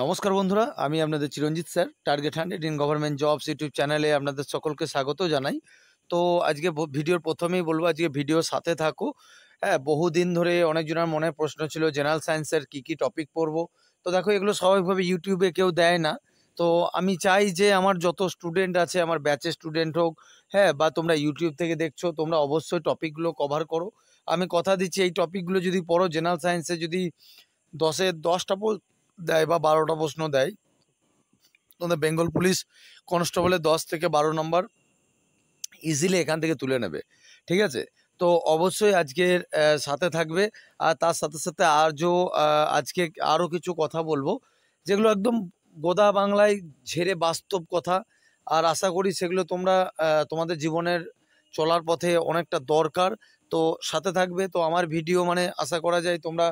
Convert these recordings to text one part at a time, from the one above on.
নমস্কার বন্ধুরা আমি আপনাদের Chiranjit sir target hundred in government jobs YouTube চ্যানেলে আপনাদের সকলকে স্বাগত জানাই তো আজকে ভিডিওর প্রথমেই বলবো আজকে ভিডিওর সাথে থাকো হ্যাঁ বহুদিন ধরে অনেকজনের মনে প্রশ্ন ছিল জেনারেল সায়েন্সের কী কী টপিক পড়বো তো দেখো এগুলো স্বাভাবিকভাবে ইউটিউবে কেউ দেয় না তো আমি চাই যে আমার যত স্টুডেন্ট আছে আমার ব্যাচের স্টুডেন্ট হোক হ্যাঁ বা তোমরা ইউটিউব থেকে দেখছো তোমরা অবশ্যই টপিকগুলো কভার করো আমি কথা দিচ্ছি এই টপিকগুলো যদি পড়ো জেনারেল সায়েন্সে যদি দশে দশটা দেয় বা বারোটা প্রশ্ন দেয় তোমাদের বেঙ্গল পুলিশ কনস্টেবলের দশ থেকে বারো নম্বর ইজিলি এখান থেকে তুলে নেবে ঠিক আছে তো অবশ্যই আজকের সাথে থাকবে আর তার সাথে সাথে যো আজকে আরও কিছু কথা বলবো যেগুলো একদম গোদা বাংলায় ঝেড়ে বাস্তব কথা আর আশা করি সেগুলো তোমরা তোমাদের জীবনের চলার পথে অনেকটা দরকার তো সাথে থাকবে তো আমার ভিডিও মানে আশা করা যায় তোমরা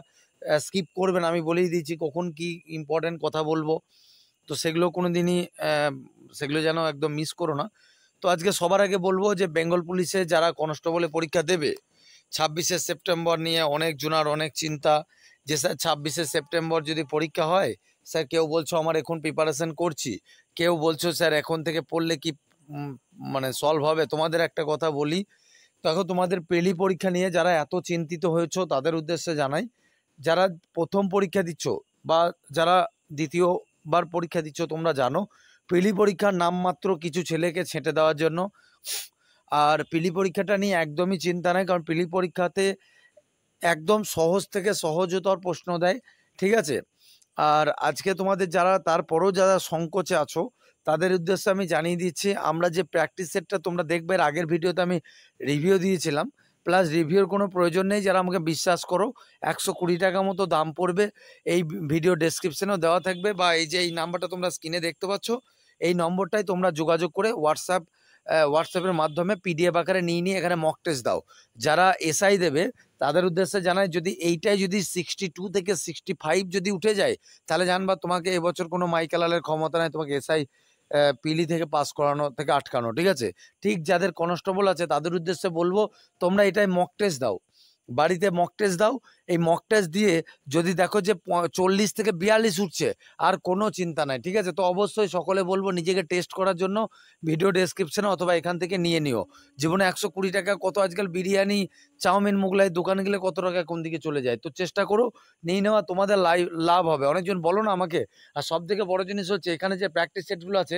স্কিপ করবেন আমি বলেই দিয়েছি কখন কি ইম্পর্ট্যান্ট কথা বলবো তো সেগুলো কোনো দিনই সেগুলো যেন একদম মিস করো না তো আজকে সবার আগে বলবো যে বেঙ্গল পুলিশে যারা কনস্টেবলে পরীক্ষা দেবে ছাব্বিশে সেপ্টেম্বর নিয়ে অনেক জুনার অনেক চিন্তা যে স্যার ছাব্বিশে সেপ্টেম্বর যদি পরীক্ষা হয় স্যার কেউ বলছো আমার এখন প্রিপারেশন করছি কেউ বলছো স্যার এখন থেকে পড়লে কি মানে সলভ হবে তোমাদের একটা কথা বলি দেখো তোমাদের পেলি পরীক্ষা নিয়ে যারা এত চিন্তিত হয়েছ তাদের উদ্দেশ্যে জানাই যারা প্রথম পরীক্ষা দিচ্ছ বা যারা দ্বিতীয়বার পরীক্ষা দিচ্ছ তোমরা জানো পিলি পরীক্ষার নামমাত্র কিছু ছেলেকে ছেঁটে দেওয়ার জন্য আর পিলি পরীক্ষাটা নিয়ে একদমই চিন্তা নেই কারণ পিলি পরীক্ষাতে একদম সহজ থেকে সহজতর প্রশ্ন দেয় ঠিক আছে আর আজকে তোমাদের যারা তারপরেও যারা সংকোচে আছো তাদের উদ্দেশ্যে আমি জানিয়ে দিচ্ছি আমরা যে প্র্যাকটিস সেটটা তোমরা দেখবে আগের ভিডিওতে আমি রিভিউ দিয়েছিলাম প্লাস রিভিউর কোনো প্রয়োজন নেই যারা আমাকে বিশ্বাস করো একশো কুড়ি টাকা মতো দাম পড়বে এই ভিডিও ডেসক্রিপশানেও দেওয়া থাকবে বা এই যে এই নাম্বারটা তোমরা স্ক্রিনে দেখতে পাচ্ছ এই নম্বরটাই তোমরা যোগাযোগ করে হোয়াটসঅ্যাপ হোয়াটসঅ্যাপের মাধ্যমে পিডিএফ আকারে নিয়ে নিয়ে এখানে মক টেস্ট দাও যারা এসআই দেবে তাদের উদ্দেশ্যে জানায় যদি এইটাই যদি সিক্সটি টু থেকে সিক্সটি ফাইভ যদি উঠে যায় তাহলে জানবা তোমাকে এবছর কোনো মাইকেলালের ক্ষমতা নেই তোমাকে এসআই পিলি থেকে পাস করানো থেকে আটকানো ঠিক আছে ঠিক যাদের কনস্টেবল আছে তাদের উদ্দেশ্যে বলবো তোমরা এটাই মক টেস্ট দাও বাড়িতে মক টেস্ট দাও এই মক টেস্ট দিয়ে যদি দেখো যে চল্লিশ থেকে বিয়াল্লিশ উঠছে আর কোনো চিন্তা নাই ঠিক আছে তো অবশ্যই সকলে বলবো নিজেকে টেস্ট করার জন্য ভিডিও ডেসক্রিপশানে অথবা এখান থেকে নিয়ে নিও জীবনে একশো কুড়ি টাকা কত আজকাল বিরিয়ানি চাউমিন মুগলাই দোকান গেলে কত টাকা কোন দিকে চলে যায় তো চেষ্টা করো নিয়ে নেওয়া তোমাদের লাই লাভ হবে অনেকজন বলো না আমাকে আর সব থেকে বড়ো জিনিস হচ্ছে এখানে যে প্র্যাকটিস সেটগুলো আছে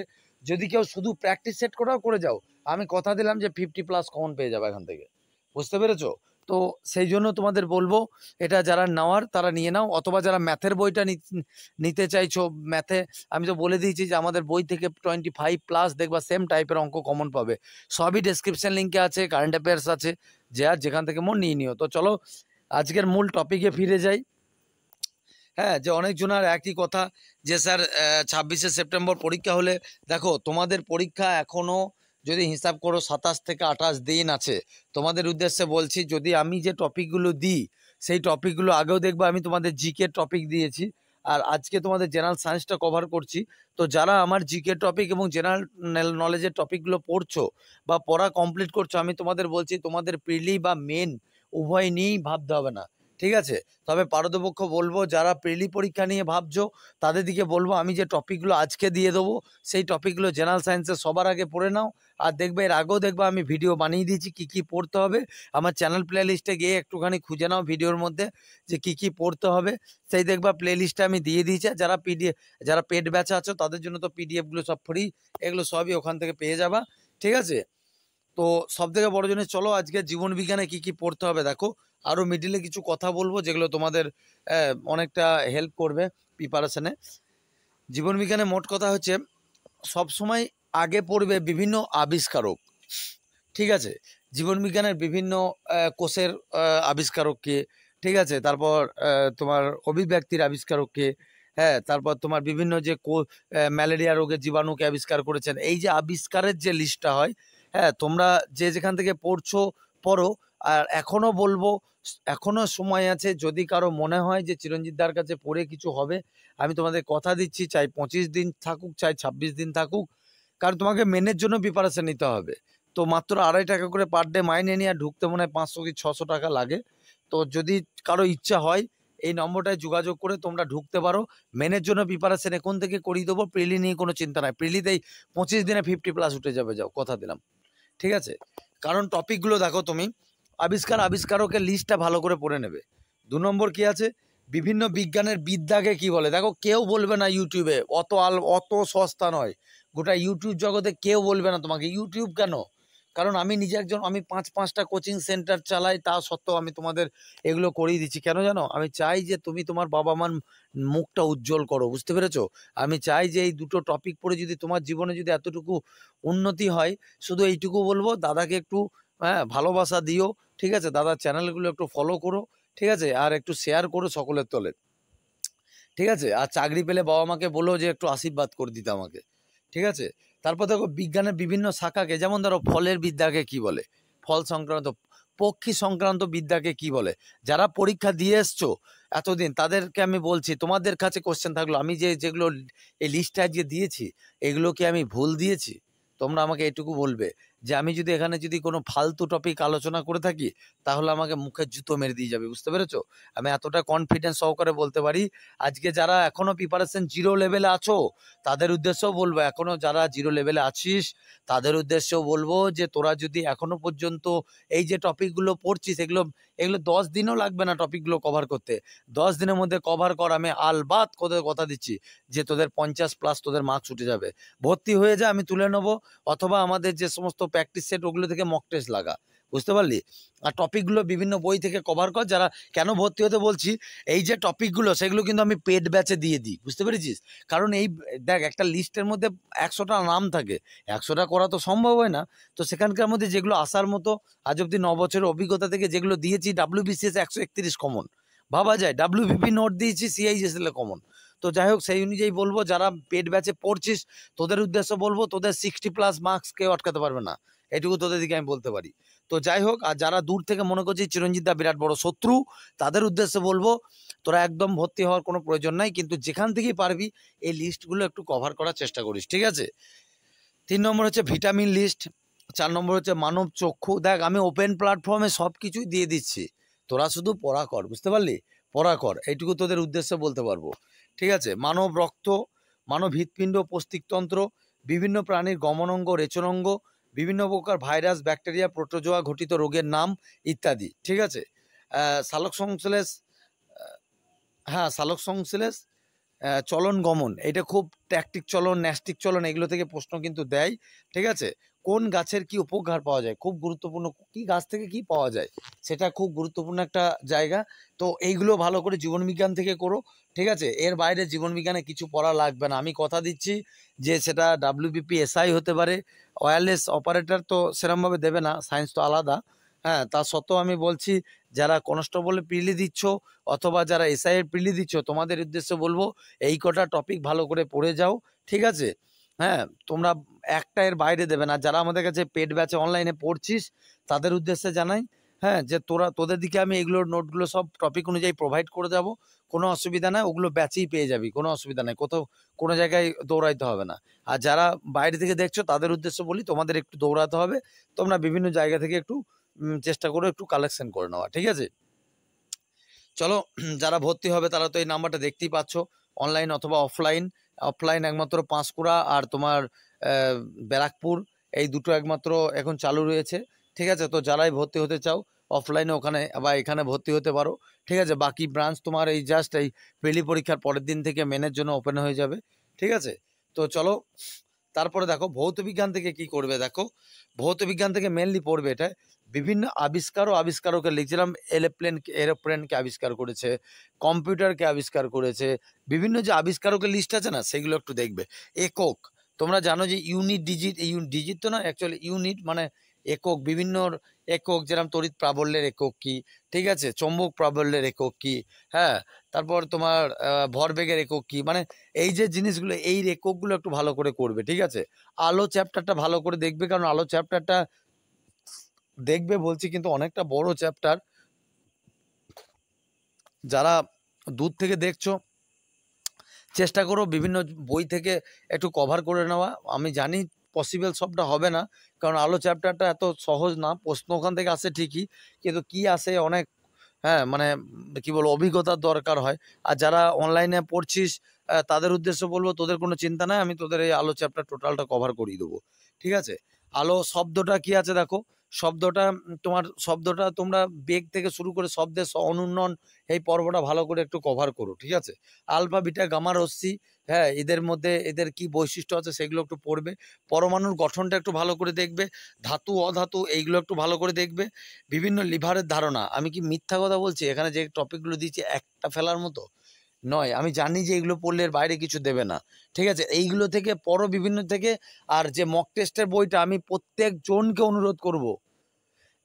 যদি কেউ শুধু প্র্যাকটিস সেট করাও করে যাও আমি কথা দিলাম যে ফিফটি প্লাস কমন পেয়ে যাবে এখান থেকে বুঝতে পেরেছো তো সেই জন্য তোমাদের বলবো এটা যারা নেওয়ার তারা নিয়ে নাও অথবা যারা ম্যাথের বইটা নিতে চাইছো ম্যাথে আমি তো বলে দিয়েছি যে আমাদের বই থেকে টোয়েন্টি ফাইভ প্লাস দেখবা সেম টাইপের অঙ্ক কমন পাবে সবই ডেসক্রিপশন লিঙ্কে আছে কারেন্ট অ্যাফেয়ার্স আছে যে আর যেখান থেকে মন নিয়ে নিও তো চলো আজকের মূল টপিকে ফিরে যাই হ্যাঁ যে অনেকজনার একই কথা যে স্যার ছাব্বিশে সেপ্টেম্বর পরীক্ষা হলে দেখো তোমাদের পরীক্ষা এখনও যদি হিসাব করো সাতাশ থেকে আঠাশ দিন আছে তোমাদের উদ্দেশ্যে বলছি যদি আমি যে টপিকগুলো দিই সেই টপিকগুলো আগেও দেখবো আমি তোমাদের জিকে টপিক দিয়েছি আর আজকে তোমাদের জেনারেল সায়েন্সটা কভার করছি তো যারা আমার জিকে টপিক এবং জেনারেল নলেজের টপিকগুলো পড়ছো বা পড়া কমপ্লিট করছো আমি তোমাদের বলছি তোমাদের প্রিলি বা মেন উভয় নিয়েই ভাবতে হবে না ঠিক আছে তবে পারদপক্ষ বলবো যারা প্রিলি পরীক্ষা নিয়ে ভাবছো তাদের দিকে বলবো আমি যে টপিকগুলো আজকে দিয়ে দেবো সেই টপিকগুলো জেনারেল সায়েন্সে সবার আগে পড়ে নাও আর দেখবে এর আগেও দেখবে আমি ভিডিও বানিয়ে দিয়েছি কি কি পড়তে হবে আমার চ্যানেল প্লে লিস্টে গিয়ে একটুখানি খুঁজে নাও ভিডিওর মধ্যে যে কি কি পড়তে হবে সেই দেখবা প্লে লিস্টটা আমি দিয়ে দিয়েছি যারা পিডিএফ যারা পেট ব্যাচা আছো তাদের জন্য তো পিডিএফগুলো সব ফ্রি এগুলো সবই ওখান থেকে পেয়ে যাবা ঠিক আছে তো সব থেকে বড় জন্য চলো আজকে জীবন বিজ্ঞানে কি কি পড়তে হবে দেখো আরও মিডিলে কিছু কথা বলবো যেগুলো তোমাদের অনেকটা হেল্প করবে প্রিপারেশানে জীবনবিজ্ঞানে মোট কথা হচ্ছে সবসময় আগে পড়বে বিভিন্ন আবিষ্কারক ঠিক আছে জীবনবিজ্ঞানের বিভিন্ন কোষের আবিষ্কারককে ঠিক আছে তারপর তোমার অভিব্যক্তির আবিষ্কারককে হ্যাঁ তারপর তোমার বিভিন্ন যে কো ম্যালেরিয়া রোগের জীবাণুকে আবিষ্কার করেছেন এই যে আবিষ্কারের যে লিস্টটা হয় হ্যাঁ তোমরা যে যেখান থেকে পড়ছো পড়ো আর এখনও বলবো এখনও সময় আছে যদি কারো মনে হয় যে চিরঞ্জিতদার কাছে পড়ে কিছু হবে আমি তোমাদের কথা দিচ্ছি চাই পঁচিশ দিন থাকুক চাই ছাব্বিশ দিন থাকুক কারণ তোমাকে মেনের জন্য প্রিপারেশান নিতে হবে তো মাত্র আড়াই টাকা করে পার ডে মাইনে নিয়ে ঢুকতে মনে হয় পাঁচশো কি ছশো টাকা লাগে তো যদি কারো ইচ্ছা হয় এই নম্বরটায় যোগাযোগ করে তোমরা ঢুকতে পারো মেনের জন্য প্রিপারেশান এখন থেকে করিয়ে দেবো প্রিলি নিয়ে কোনো চিন্তা নাই প্রিলিতেই পঁচিশ দিনে ফিফটি প্লাস উঠে যাবে যাও কথা দিলাম ঠিক আছে কারণ টপিকগুলো দেখো তুমি আবিষ্কার আবিষ্কারকের লিস্টটা ভালো করে পড়ে নেবে দু নম্বর কি আছে বিভিন্ন বিজ্ঞানের বিদ্যাকে কি বলে দেখো কেউ বলবে না ইউটিউবে অত আল অত সস্তা নয় গোটা ইউটিউব জগতে কেউ বলবে না তোমাকে ইউটিউব কেন কারণ আমি নিজে একজন আমি পাঁচ পাঁচটা কোচিং সেন্টার চালাই তা সত্ত্বেও আমি তোমাদের এগুলো করিয়ে দিচ্ছি কেন জানো আমি চাই যে তুমি তোমার বাবা মার মুখটা উজ্জ্বল করো বুঝতে পেরেছো আমি চাই যে এই দুটো টপিক পড়ে যদি তোমার জীবনে যদি এতটুকু উন্নতি হয় শুধু এইটুকু বলবো দাদাকে একটু হ্যাঁ ভালোবাসা দিও ঠিক আছে দাদা চ্যানেলগুলো একটু ফলো করো ঠিক আছে আর একটু শেয়ার করো সকলের তলে ঠিক আছে আর চাকরি পেলে বাবা মাকে বলো যে একটু আশীর্বাদ করে দিতে আমাকে ঠিক আছে তারপর দেখো বিজ্ঞানের বিভিন্ন শাখাকে যেমন ধরো ফলের বিদ্যাকে কি বলে ফল সংক্রান্ত পক্ষী সংক্রান্ত বিদ্যাকে কি বলে যারা পরীক্ষা দিয়ে এসছো এতদিন তাদেরকে আমি বলছি তোমাদের কাছে কোশ্চেন থাকলো আমি যে যেগুলো এই লিস্টটা যে দিয়েছি এগুলো কি আমি ভুল দিয়েছি তোমরা আমাকে এটুকু বলবে যে আমি যদি এখানে যদি কোনো ফালতু টপিক আলোচনা করে থাকি তাহলে আমাকে মুখে জুতো মেরে দিয়ে যাবে বুঝতে পেরেছো আমি এতটা কনফিডেন্স সহকারে বলতে পারি আজকে যারা এখনও প্রিপারেশন জিরো লেভেলে আছো তাদের উদ্দেশ্যও বলবো এখনও যারা জিরো লেভেলে আছিস তাদের উদ্দেশ্যও বলবো যে তোরা যদি এখনও পর্যন্ত এই যে টপিকগুলো পড়ছিস এগুলো এগুলো দশ দিনও লাগবে না টপিকগুলো কভার করতে দশ দিনের মধ্যে কভার কর আমি আলবাত কোথায় কথা দিচ্ছি যে তোদের পঞ্চাশ প্লাস তোদের মার্কস উঠে যাবে ভর্তি হয়ে যা আমি তুলে নেবো অথবা আমাদের যে সমস্ত প্র্যাকটিস সেট ওগুলো থেকে মক টেস্ট লাগা বুঝতে পারলি আর টপিকগুলো বিভিন্ন বই থেকে কভার কর যারা কেন ভর্তি হতে বলছি এই যে টপিকগুলো সেগুলো কিন্তু আমি পেড ব্যাচে দিয়ে দিই বুঝতে পেরেছিস কারণ এই দেখ একটা লিস্টের মধ্যে একশোটা নাম থাকে একশোটা করা তো সম্ভব হয় না তো সেখানকার মধ্যে যেগুলো আসার মতো আজ অব্দি ন বছরের অভিজ্ঞতা থেকে যেগুলো দিয়েছি ডাব্লিউবিসিএস একশো একত্রিশ কমন ভাবা যায় ডাব্লিউবিপি নোট দিয়েছি সিআইজিএসএল কমন তো যাই হোক সেই অনুযায়ী বলবো যারা পেট ব্যাচে পড়ছিস তোদের উদ্দেশ্য বলবো তোদের সিক্সটি প্লাস মার্কস কেউ আটকাতে পারবে না এটুকু তোদের দিকে আমি বলতে পারি তো যাই হোক আর যারা দূর থেকে মনে করছি চিরঞ্জিত দা বিরাট বড় শত্রু তাদের উদ্দেশ্যে বলবো তোরা একদম ভর্তি হওয়ার কোনো প্রয়োজন নাই কিন্তু যেখান থেকেই পারবি এই লিস্টগুলো একটু কভার করার চেষ্টা করিস ঠিক আছে তিন নম্বর হচ্ছে ভিটামিন লিস্ট চার নম্বর হচ্ছে মানব চক্ষু দেখ আমি ওপেন প্ল্যাটফর্মে সব কিছুই দিয়ে দিচ্ছি তোরা শুধু পড়া কর বুঝতে পারলি পড়া কর এইটুকু তোদের উদ্দেশ্যে বলতে পারবো ঠিক আছে মানব রক্ত মানব হৃৎপিণ্ড পোস্তিকতন্ত্র বিভিন্ন প্রাণীর গমনঙ্গ রেচনঙ্গ বিভিন্ন প্রকার ভাইরাস ব্যাকটেরিয়া প্রোটোজোয়া ঘটিত রোগের নাম ইত্যাদি ঠিক আছে সালক সংশ্লেষ হ্যাঁ সালক সংশ্লেষ চলন গমন এটা খুব ট্যাকটিক চলন ন্যাস্টিক চলন এগুলো থেকে প্রশ্ন কিন্তু দেয় ঠিক আছে কোন গাছের কি উপকার পাওয়া যায় খুব গুরুত্বপূর্ণ কি গাছ থেকে কি পাওয়া যায় সেটা খুব গুরুত্বপূর্ণ একটা জায়গা তো এইগুলো ভালো করে জীবনবিজ্ঞান থেকে করো ঠিক আছে এর বাইরে জীবনবিজ্ঞানে কিছু পড়া লাগবে না আমি কথা দিচ্ছি যে সেটা ডাব্লিউবিপি এসআই হতে পারে ওয়্যারলেস অপারেটর তো সেরমভাবে দেবে না সায়েন্স তো আলাদা হ্যাঁ তা সত্ত্বেও আমি বলছি যারা কনস্টেবলের প্রিলি দিচ্ছ অথবা যারা এসআইয়ের প্রিলি দিচ্ছ তোমাদের উদ্দেশ্যে বলবো এই কটা টপিক ভালো করে পড়ে যাও ঠিক আছে হ্যাঁ তোমরা একটা এর বাইরে দেবে না যারা আমাদের কাছে পেড ব্যাচে অনলাইনে পড়ছিস তাদের উদ্দেশ্যে জানাই হ্যাঁ যে তোরা তোদের দিকে আমি এগুলোর নোটগুলো সব টপিক অনুযায়ী প্রোভাইড করে যাব কোনো অসুবিধা নাই ওগুলো ব্যাচেই পেয়ে যাবি কোনো অসুবিধা নাই কোথাও কোনো জায়গায় দৌড়াইতে হবে না আর যারা বাইরে থেকে দেখছো তাদের উদ্দেশ্য বলি তোমাদের একটু দৌড়াতে হবে তোমরা বিভিন্ন জায়গা থেকে একটু চেষ্টা করো একটু কালেকশন করে নেওয়া ঠিক আছে চলো যারা ভর্তি হবে তারা তো এই নাম্বারটা দেখতেই পাচ্ছ অনলাইন অথবা অফলাইন অফলাইন একমাত্র পাঁশকুড়া আর তোমার ব্যারাকপুর এই দুটো একমাত্র এখন চালু রয়েছে ঠিক আছে তো যারাই ভর্তি হতে চাও অফলাইনে ওখানে বা এখানে ভর্তি হতে পারো ঠিক আছে বাকি ব্রাঞ্চ তোমার এই জাস্ট এই পেলি পরীক্ষার পরের দিন থেকে মেনের জন্য ওপেন হয়ে যাবে ঠিক আছে তো চলো তারপরে দেখো ভৌত বিজ্ঞান থেকে কি করবে দেখো ভৌত বিজ্ঞান থেকে মেনলি পড়বে এটা বিভিন্ন আবিষ্কার ও আবিষ্কারকে লিখছিলাম এরোপ্লেন এরোপ্লেনকে আবিষ্কার করেছে কম্পিউটারকে আবিষ্কার করেছে বিভিন্ন যে আবিষ্কারকের লিস্ট আছে না সেগুলো একটু দেখবে একক তোমরা জানো যে ইউনিট ডিজিট ডিজিট তো না অ্যাকচুয়ালি ইউনিট মানে একক বিভিন্ন একক যেরকম তড়িৎ প্রাবল্যের একক কী ঠিক আছে চম্বক প্রাবল্যের একক কী হ্যাঁ তারপর তোমার ভরবেগের একক কী মানে এই যে জিনিসগুলো এই রেককগুলো একটু ভালো করে করবে ঠিক আছে আলো চ্যাপ্টারটা ভালো করে দেখবে কারণ আলো চ্যাপ্টারটা দেখবে বলছি কিন্তু অনেকটা বড় চ্যাপ্টার যারা দূর থেকে দেখছো চেষ্টা করো বিভিন্ন বই থেকে একটু কভার করে নেওয়া আমি জানি পসিবল সবটা হবে না কারণ আলো চ্যাপ্টারটা এত সহজ না প্রশ্ন ওখান থেকে আসে ঠিকই কিন্তু কি আসে অনেক হ্যাঁ মানে কি বলবো অভিজ্ঞতার দরকার হয় আর যারা অনলাইনে পড়ছিস তাদের উদ্দেশ্য বলবো তোদের কোনো চিন্তা নাই আমি তোদের এই আলো চ্যাপ্টার টোটালটা কভার করিয়ে দেবো ঠিক আছে আলো শব্দটা কি আছে দেখো শব্দটা তোমার শব্দটা তোমরা বেগ থেকে শুরু করে শব্দের অনুন্নয়ন এই পর্বটা ভালো করে একটু কভার করো ঠিক আছে আলফা বিটা গামা রশ্মি হ্যাঁ এদের মধ্যে এদের কি বৈশিষ্ট্য আছে সেগুলো একটু পড়বে পরমাণুর গঠনটা একটু ভালো করে দেখবে ধাতু অধাতু এইগুলো একটু ভালো করে দেখবে বিভিন্ন লিভারের ধারণা আমি কি মিথ্যা কথা বলছি এখানে যে টপিকগুলো দিচ্ছি একটা ফেলার মতো নয় আমি জানি যে এইগুলো পড়লে এর বাইরে কিছু দেবে না ঠিক আছে এইগুলো থেকে পরো বিভিন্ন থেকে আর যে মক টেস্টের বইটা আমি প্রত্যেকজনকে অনুরোধ করব।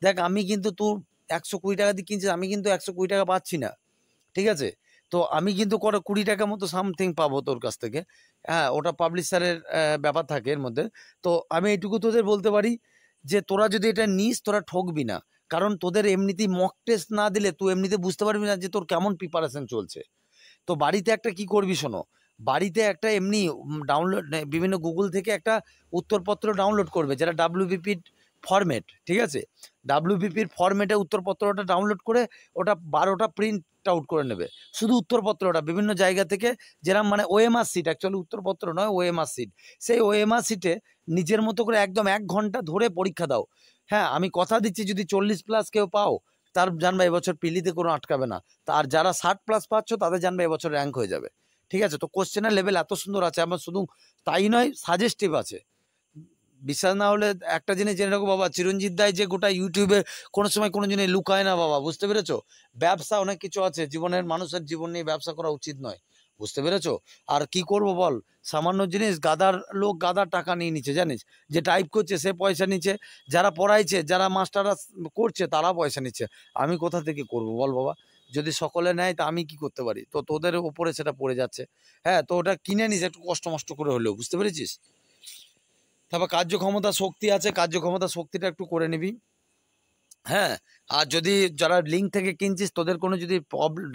দেখ আমি কিন্তু তোর একশো কুড়ি টাকা দিয়ে কিনছিস আমি কিন্তু একশো কুড়ি টাকা পাচ্ছি না ঠিক আছে তো আমি কিন্তু করে কুড়ি টাকা মতো সামথিং পাবো তোর কাছ থেকে হ্যাঁ ওটা পাবলিশারের ব্যাপার থাকে এর মধ্যে তো আমি এইটুকু তোদের বলতে পারি যে তোরা যদি এটা নিস তোরা ঠকবি না কারণ তোদের এমনিতেই মক টেস্ট না দিলে তুই এমনিতে বুঝতে পারবি না যে তোর কেমন প্রিপারেশন চলছে তো বাড়িতে একটা কি করবি শোনো বাড়িতে একটা এমনি ডাউনলোড বিভিন্ন গুগল থেকে একটা উত্তরপত্র ডাউনলোড করবে যারা ডাব্লিউবিপির ফরম্যাট ঠিক আছে বিপির ফরম্যাটে উত্তরপত্রটা ডাউনলোড করে ওটা বারোটা প্রিন্ট আউট করে নেবে শুধু উত্তরপত্রটা বিভিন্ন জায়গা থেকে যেরকম মানে ওএমআর সিট অ্যাকচুয়ালি উত্তরপত্র নয় ওএমআর সিট সেই ওএমআর সিটে নিজের মতো করে একদম এক ঘন্টা ধরে পরীক্ষা দাও হ্যাঁ আমি কথা দিচ্ছি যদি চল্লিশ প্লাস কেউ পাও তার জানবে এবছর পিলিতে কোনো আটকাবে না আর যারা ষাট প্লাস পাচ্ছ তাদের জানবে এবছর র্যাঙ্ক হয়ে যাবে ঠিক আছে তো কোশ্চেনের লেভেল এত সুন্দর আছে আমার শুধু তাই নয় সাজেস্টিভ আছে বিশ্বাস না হলে একটা জিনিস জেনে রাখো বাবা চিরঞ্জিত দায় যে গোটা ইউটিউবে কোনো সময় কোনো জিনিস লুকায় না বাবা বুঝতে পেরেছো ব্যবসা অনেক কিছু আছে জীবনের মানুষের জীবন নিয়ে ব্যবসা করা উচিত নয় বুঝতে পেরেছো আর কি করব বল সামান্য জিনিস গাদার লোক গাদার টাকা নিয়ে নিচ্ছে জানিস যে টাইপ করছে সে পয়সা নিচ্ছে যারা পড়াইছে যারা মাস্টাররা করছে তারা পয়সা নিচ্ছে আমি কোথা থেকে করব বল বাবা যদি সকলে নেয় তা আমি কি করতে পারি তো তোদের ওপরে সেটা পড়ে যাচ্ছে হ্যাঁ তো ওটা কিনে নিস একটু কষ্ট মষ্ট করে হলেও বুঝতে পেরেছিস তারপর কার্যক্ষমতা শক্তি আছে কার্যক্ষমতা শক্তিটা একটু করে নিবি হ্যাঁ আর যদি যারা লিঙ্ক থেকে কিনছিস তোদের কোনো যদি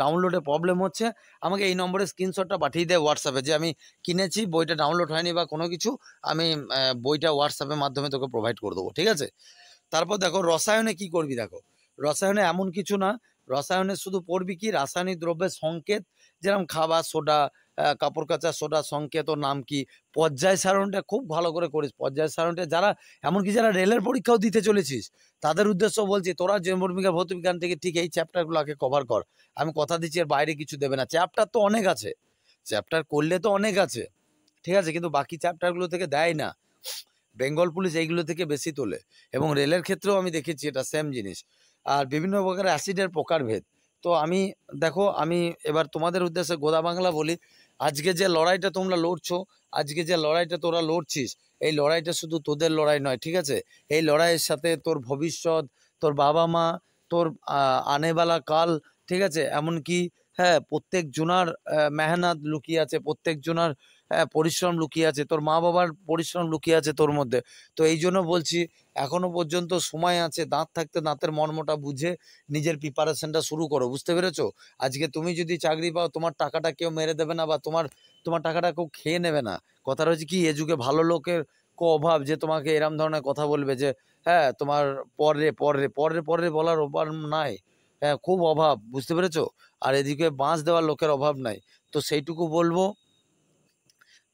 ডাউনলোডে প্রবলেম হচ্ছে আমাকে এই নম্বরে স্ক্রিনশটটা পাঠিয়ে দেয় হোয়াটসঅ্যাপে যে আমি কিনেছি বইটা ডাউনলোড হয়নি বা কোনো কিছু আমি বইটা হোয়াটসঅ্যাপের মাধ্যমে তোকে প্রোভাইড করে দেবো ঠিক আছে তারপর দেখো রসায়নে কি করবি দেখো রসায়নে এমন কিছু না রসায়নে শুধু পড়বি কি রাসায়নিক দ্রব্যের সংকেত যেরকম খাবার সোডা কাপড় কাচা সোডা সংকেত ও নাম কি পর্যায় সারণটা খুব ভালো করে করিস পর্যায় সারণটা যারা এমনকি যারা রেলের পরীক্ষাও দিতে চলেছিস তাদের উদ্দেশ্য বলছি তোরা জীবনভূমিকা ভৌত বিজ্ঞান থেকে ঠিক এই চ্যাপ্টারগুলো আগে কভার কর আমি কথা দিচ্ছি এর বাইরে কিছু দেবে না চ্যাপ্টার তো অনেক আছে চ্যাপ্টার করলে তো অনেক আছে ঠিক আছে কিন্তু বাকি চ্যাপ্টারগুলো থেকে দেয় না বেঙ্গল পুলিশ এইগুলো থেকে বেশি তোলে এবং রেলের ক্ষেত্রেও আমি দেখেছি এটা সেম জিনিস আর বিভিন্ন প্রকার অ্যাসিডের প্রকারভেদ তো আমি দেখো আমি এবার তোমাদের উদ্দেশ্যে গোদা বাংলা বলি আজকে যে লড়াইটা তোমরা লড়ছো আজকে যে লড়াইটা তোরা লড়ছিস এই লড়াইটা শুধু তোদের লড়াই নয় ঠিক আছে এই লড়াইয়ের সাথে তোর ভবিষ্যৎ তোর বাবা মা তোর আনেবালা কাল ঠিক আছে এমনকি হ্যাঁ প্রত্যেক জোনার মেহনাত লুকিয়ে আছে প্রত্যেক জোনার হ্যাঁ পরিশ্রম লুকিয়ে আছে তোর মা বাবার পরিশ্রম লুকিয়ে আছে তোর মধ্যে তো এই জন্য বলছি এখনও পর্যন্ত সময় আছে দাঁত থাকতে দাঁতের মর্মটা বুঝে নিজের প্রিপারেশনটা শুরু করো বুঝতে পেরেছো আজকে তুমি যদি চাকরি পাও তোমার টাকাটা কেউ মেরে দেবে না বা তোমার তোমার টাকাটা কেউ খেয়ে নেবে না কথা রয়েছে কি এ যুগে ভালো লোকের কো অভাব যে তোমাকে এরম ধরনের কথা বলবে যে হ্যাঁ তোমার পরে পরে পরে পরে বলার অভাব নাই হ্যাঁ খুব অভাব বুঝতে পেরেছো আর এদিকে বাঁশ দেওয়ার লোকের অভাব নাই তো সেইটুকু বলবো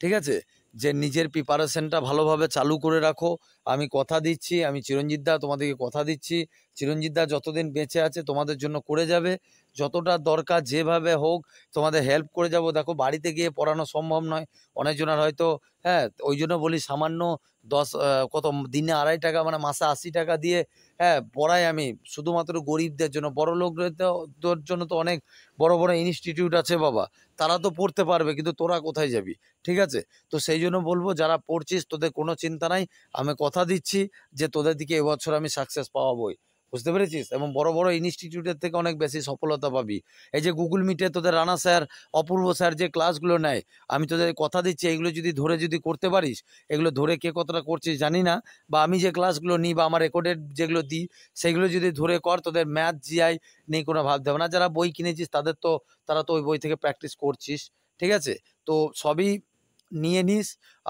ঠিক আছে যে নিজের প্রিপারেশনটা ভালোভাবে চালু করে রাখো আমি কথা দিচ্ছি আমি চিরঞ্জিত দা তোমাদেরকে কথা দিচ্ছি চিরঞ্জিত দা যতদিন বেঁচে আছে তোমাদের জন্য করে যাবে যতটা দরকার যেভাবে হোক তোমাদের হেল্প করে যাব দেখো বাড়িতে গিয়ে পড়ানো সম্ভব নয় অনেকজনের হয়তো হ্যাঁ ওই জন্য বলি সামান্য দশ কত দিনে আড়াই টাকা মানে মাসে আশি টাকা দিয়ে হ্যাঁ পড়াই আমি শুধুমাত্র গরিবদের জন্য বড় লোকদের জন্য তো অনেক বড় বড় ইনস্টিটিউট আছে বাবা তারা তো পড়তে পারবে কিন্তু তোরা কোথায় যাবি ঠিক আছে তো সেই জন্য বলবো যারা পড়ছিস তোদের কোনো চিন্তা নাই আমি কথা দিচ্ছি যে তোদের দিকে এবছর আমি সাকসেস পাওয়াবই বুঝতে পেরেছিস এবং বড় বড় ইনস্টিটিউটের থেকে অনেক বেশি সফলতা পাবি এই যে গুগল মিটে তোদের রানা স্যার অপূর্ব স্যার যে ক্লাসগুলো নেয় আমি তোদের কথা দিচ্ছি এগুলো যদি ধরে যদি করতে পারিস এগুলো ধরে কে কতটা করছিস জানি না বা আমি যে ক্লাসগুলো নিই বা আমার রেকর্ডেড যেগুলো দিই সেগুলো যদি ধরে কর তোদের ম্যাথ জিআই নিয়ে কোনো ভাবতে হবে না যারা বই কিনেছিস তাদের তো তারা তো ওই বই থেকে প্র্যাকটিস করছিস ঠিক আছে তো সবই নিয়ে নিস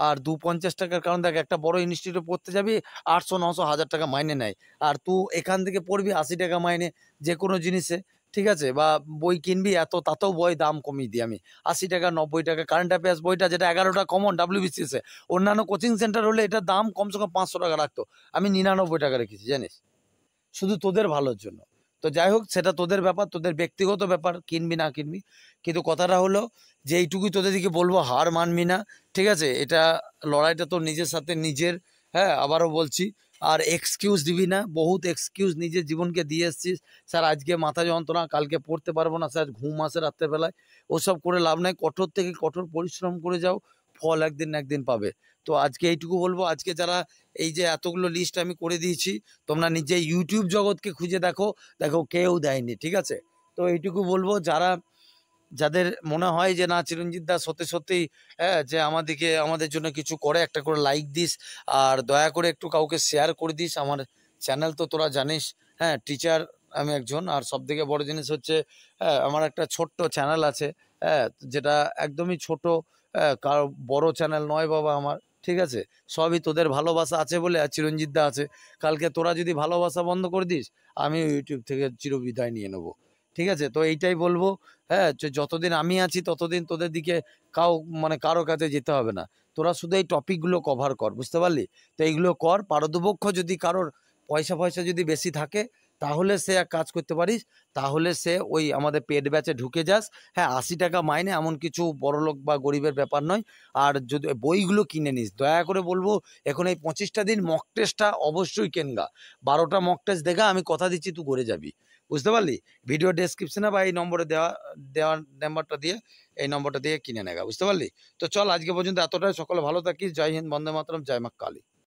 আর দু পঞ্চাশ টাকার কারণ দেখ একটা বড় ইনস্টিটিউটে পড়তে যাবি আটশো নশো হাজার টাকা মাইনে নেয় আর তুই এখান থেকে পড়বি আশি টাকা মাইনে যে কোনো জিনিসে ঠিক আছে বা বই কিনবি এত তাতেও বই দাম কমিয়ে দিই আমি আশি টাকা নব্বই টাকা কারেন্ট অ্যাফেয়ার্স বইটা যেটা এগারোটা কমন ডাব্লিউবিসিএসে অন্যান্য কোচিং সেন্টার হলে এটা দাম কমসে কম পাঁচশো টাকা রাখতো আমি নিরানব্বই টাকা রেখেছি জানিস শুধু তোদের ভালোর জন্য তো যাই হোক সেটা তোদের ব্যাপার তোদের ব্যক্তিগত ব্যাপার কিনবি না কিনবি কিন্তু কথাটা হলো যে এইটুকুই তোদেরকে বলবো হার মানবি না ঠিক আছে এটা লড়াইটা তো নিজের সাথে নিজের হ্যাঁ আবারও বলছি আর এক্সকিউজ দিবি না বহুত এক্সকিউজ নিজের জীবনকে দিয়ে এসছিস স্যার আজকে মাথা যন্ত্রণা কালকে পড়তে পারবো না স্যার ঘুম আসে রাত্রেবেলায় ওসব করে লাভ নাই কঠোর থেকে কঠোর পরিশ্রম করে যাও ফল একদিন একদিন পাবে তো আজকে এইটুকু বলবো আজকে যারা এই যে এতগুলো লিস্ট আমি করে দিয়েছি তোমরা নিজে ইউটিউব জগৎকে খুঁজে দেখো দেখো কেউ দেয়নি ঠিক আছে তো এইটুকু বলবো যারা যাদের মনে হয় যে না চিরঞ্জিত দাস সত্যি সত্যি হ্যাঁ যে আমাদেরকে আমাদের জন্য কিছু করে একটা করে লাইক দিস আর দয়া করে একটু কাউকে শেয়ার করে দিস আমার চ্যানেল তো তোরা জানিস হ্যাঁ টিচার আমি একজন আর সব থেকে বড়ো জিনিস হচ্ছে হ্যাঁ আমার একটা ছোট্ট চ্যানেল আছে হ্যাঁ যেটা একদমই ছোট কার বড় চ্যানেল নয় বাবা আমার ঠিক আছে সবই তোদের ভালোবাসা আছে বলে আর চিরঞ্জিতদা আছে কালকে তোরা যদি ভালোবাসা বন্ধ করে দিস আমি ইউটিউব থেকে চিরবিদায় নিয়ে নেব ঠিক আছে তো এইটাই বলবো হ্যাঁ যতদিন আমি আছি ততদিন তোদের দিকে কাউ মানে কারো কাছে যেতে হবে না তোরা শুধু এই টপিকগুলো কভার কর বুঝতে পারলি তো এইগুলো কর পারদপক্ষ যদি কারোর পয়সা ফয়সা যদি বেশি থাকে তাহলে সে এক কাজ করতে পারিস তাহলে সে ওই আমাদের পেট ব্যাচে ঢুকে যাস হ্যাঁ আশি টাকা মাইনে এমন কিছু বড়লোক বা গরিবের ব্যাপার নয় আর যদি বইগুলো কিনে নিস দয়া করে বলবো এখন এই পঁচিশটা দিন মক টেস্টটা অবশ্যই কেনগা বারোটা মক টেস্ট দেখা আমি কথা দিচ্ছি তুই করে যাবি বুঝতে পারলি ভিডিও ডেসক্রিপশনে বা এই নম্বরে দেওয়া দেওয়া নাম্বারটা দিয়ে এই নম্বরটা দিয়ে কিনে নেগা বুঝতে পারলি তো চল আজকে পর্যন্ত এতটাই সকলে ভালো থাকিস জয় হিন্দ বন্দে মাতরম জয় মাক কালী